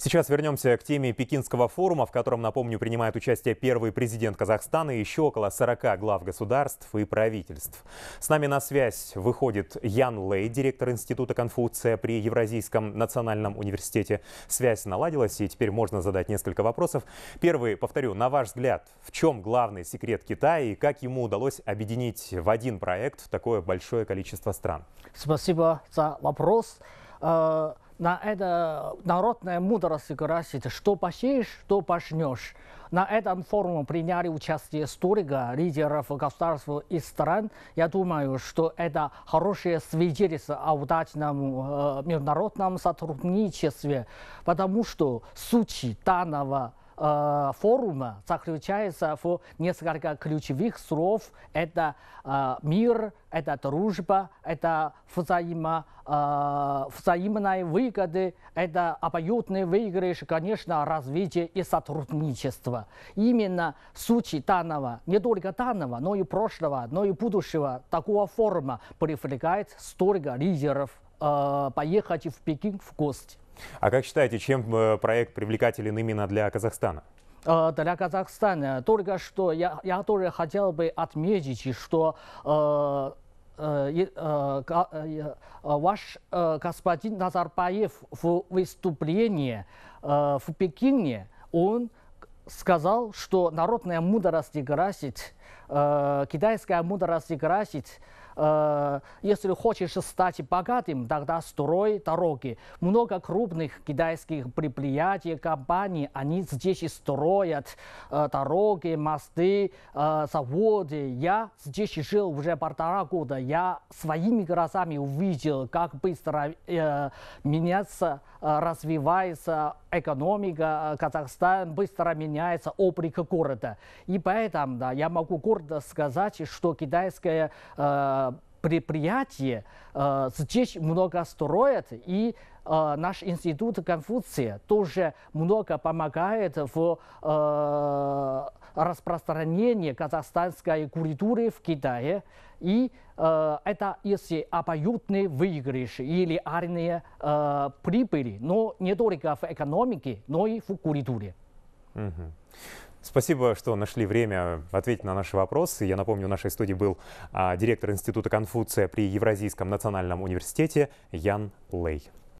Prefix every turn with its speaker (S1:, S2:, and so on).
S1: Сейчас вернемся к теме Пекинского форума, в котором, напомню, принимает участие первый президент Казахстана и еще около 40 глав государств и правительств. С нами на связь выходит Ян Лэй, директор Института Конфуция при Евразийском национальном университете. Связь наладилась, и теперь можно задать несколько вопросов. Первый, повторю, на ваш взгляд, в чем главный секрет Китая и как ему удалось объединить в один проект такое большое количество стран?
S2: Спасибо за вопрос. Э, на это народная мудрость грозит, что посеешь, что пожнешь. На этом форуме приняли участие столько лидеров государств и стран. Я думаю, что это хорошее свидетельство о удачном э, международном сотрудничестве, потому что суть данного э, форума заключается в несколько ключевых слов. Это э, мир, это дружба, это взаимо, э, взаимные выгоды, это обоюдный выигрыш, конечно, развитие и сотрудничество. Именно суть данного, не только данного, но и прошлого, но и будущего такого форума привлекает столько лидеров а, поехать в Пекин в гости.
S1: А как считаете, чем э, проект привлекателен именно для Казахстана?
S2: А, для Казахстана. Только что я, я тоже хотел бы отметить, что а, э, э, э, э, ваш э, господин Назарбаев в выступлении в Пекине, он сказал, что народная мудрость грозит э, китайская мудрость грозит, э, если хочешь стать богатым, тогда строй дороги. Много крупных китайских предприятий, компаний, они здесь строят э, дороги, мосты, э, заводы. Я здесь жил уже полтора года, я своими глазами увидел, как быстро меняется, развивается экономика Казахстана, быстро меняется облик города. И поэтому да, я могу гордо сказать, что китайское э, предприятие э, здесь много строят, и э, наш институт Конфуция тоже много помогает в распространении казахстанской культуры в Китае. И э, это если обоюдный выигрыш или арные э, прибыли, но не только в экономике, но и в культуре.
S1: Угу. Спасибо, что нашли время ответить на наши вопросы. Я напомню, в нашей студии был а, директор Института Конфуция при Евразийском национальном университете Ян Лей.